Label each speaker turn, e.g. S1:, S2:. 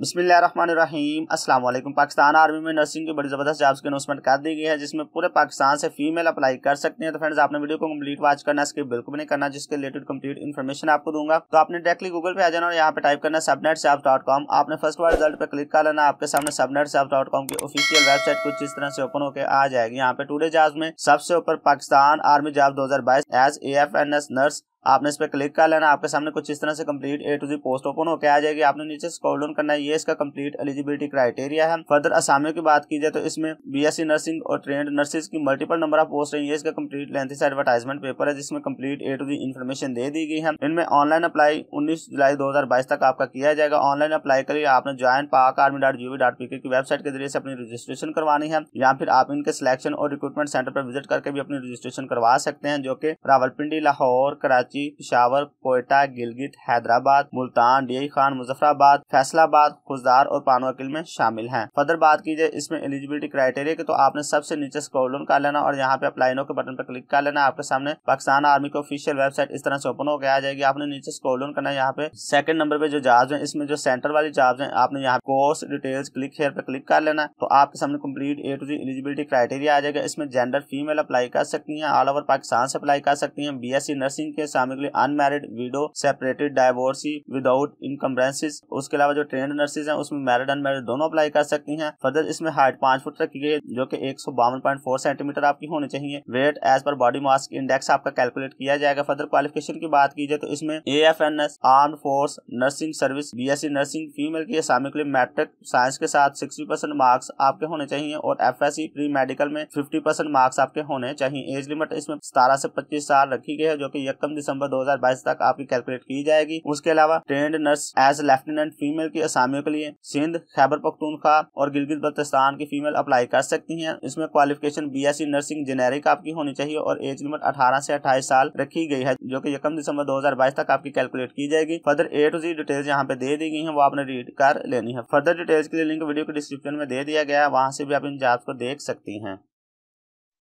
S1: बसमीम असल पाकिस्तान आर्मी में नर्सिंग की बड़ी ज़बरदस्त जॉब्स की अनाउंसमेंट कर दी गई है जिसमें पूरे पाकिस्तान से फीमेल अप्लाई कर सकते हैं तो फ्रेंड्स आपने वीडियो को कंप्लीट वॉच करना इसके बिल्कुल नहीं करना जिसके रिलेटेड कंप्लीट इन्फॉर्मेशन आपको दूंगा तो आपने डायरेक्टली गूगल पे आ जाना और यहाँ पर टाइप करना सबनेट साफ डॉट कॉम आपने फर्स्ट वाला रिजल्ट पर क्लिक कर लेना आपके सामने सबनेट नेट डॉट कॉम की ऑफिशियल वेबसाइट कुछ इस तरह से ओपन होकर आ जाएगी यहाँ पे टूडे जॉब्स में सबसे ऊपर पाकिस्तान आर्मी जॉब दो as A F N S nurse आपने इस पर क्लिक कर लेना आपके सामने कुछ इस तरह से complete A to Z post open होकर आ जाएगी आपने नीचे स्कॉल डाउन करना है ये इसका कंप्लीट एलिजिबिलिटी क्राइटेरिया है फर्दर असामियों की बात की जाए तो इसमें बीएससी नर्सिंग और ट्रेंड नर्सिस की मल्टीपल नंबर ऑफ पोस्ट है ये इसका कंप्लीट लेंथी से एडवर्टाइजमेंट पेपर है जिसमें complete A to Z information दे दी गई है इनमें ऑनलाइन अप्लाई उन्नीस जुलाई दो तक आपका किया जाएगा ऑनलाइन अप्लाई के लिए आपने join Pak army dot GV dot PK की वेबसाइट के जरिए अपनी रजिस्ट्रेशन करवानी है या फिर आप इनके सिलेक्शन और रिक्रूटमेंट सेंटर पर विजिट करके भी अपनी रजिस्ट्रेशन करवा सकते हैं जो कि रावलपिंडी लाहौर कराची कराची पिशावर कोयटा गिलगित हैदराबाद मुल्तान डी खान मुजफ्फराबाद फैसलाबाद खुजदार और पानवकिल में शामिल है फर्दर बात की जाए इसमें एलिजिबिलिटी क्राइटेरिया की तो आपने सबसे नीचे स्क्रॉल कर लेना और यहाँ पे अपलाइनों के बटन पर क्लिक कर लेना आपके सामने पाकिस्तान आर्मी की ऑफिशियल वेबसाइट इस तरह से ओपन होकर आ जाएगी आपने नीचे स्क्रॉल करना है यहाँ पे सेकंड नंबर पे जो जॉब्स है इसमें जो सेंटर वाली जॉब्स है आपने यहाँ कोर्स डिटेल्स क्लिक हेयर पे क्लिक कर लेना तो आपके सामने complete A to Z eligibility criteria आ जाएगा इसमें जेंडर फीमेल अप्लाई कर सकती है ऑल ओवर पाकिस्तान से अप्लाई कर सकती है बी नर्सिंग के सामग्री unmarried widow separated divorcee without encumbrances उसके अलावा जो ट्रेन नर्सेज है उसमें मैरिड अनमेरिड दोनों अप्लाई कर सकती है फर्दर इसमें हाइट पांच फुट रखी गई है जो की एक सेंटीमीटर आपकी होनी चाहिए वेट एज पर बॉडी मास इंडेक्स आपका कैलकुलेट किया जाएगा फर्दर क्वालिफिकेशन की बात की जाए तो इसमें A F N S arm force nursing service B S C nursing female की शामिल के लिए मैट्रिक साइंस के साथ सिक्सटी परसेंट मार्क्स आपके होने चाहिए और F S C pre medical में फिफ्टी परसेंट मार्क्स आपके होने चाहिए एज लिमिट इसमें सतारह से पच्चीस साल रखी गई है जो की यकम दिसंबर 2022 तक आपकी कैलकुलेट की जाएगी उसके अलावा trained nurse as lieutenant female की असामियों के लिए सिंध खैबर पख्तूनखा और गिलगित बल्तिस्तान की फीमेल अप्लाई कर सकती है इसमें क्वालिफिकेशन बी नर्सिंग जेनेरिक आपकी होनी चाहिए और एज लिमिट अठारह से अट्ठाईस साल रखी गई है जो की यकम दिसंबर दो तक आपकी कैलकुलेट की जाएगी further A to Z details यहाँ पे दे दी गई है वो आपने रीड कर लेनी है फर्दर डिटेल्स के लिए लिंक वीडियो के डिस्क्रिप्शन में दे दिया गया है वहाँ से भी आप इन जॉब्स को देख सकती हैं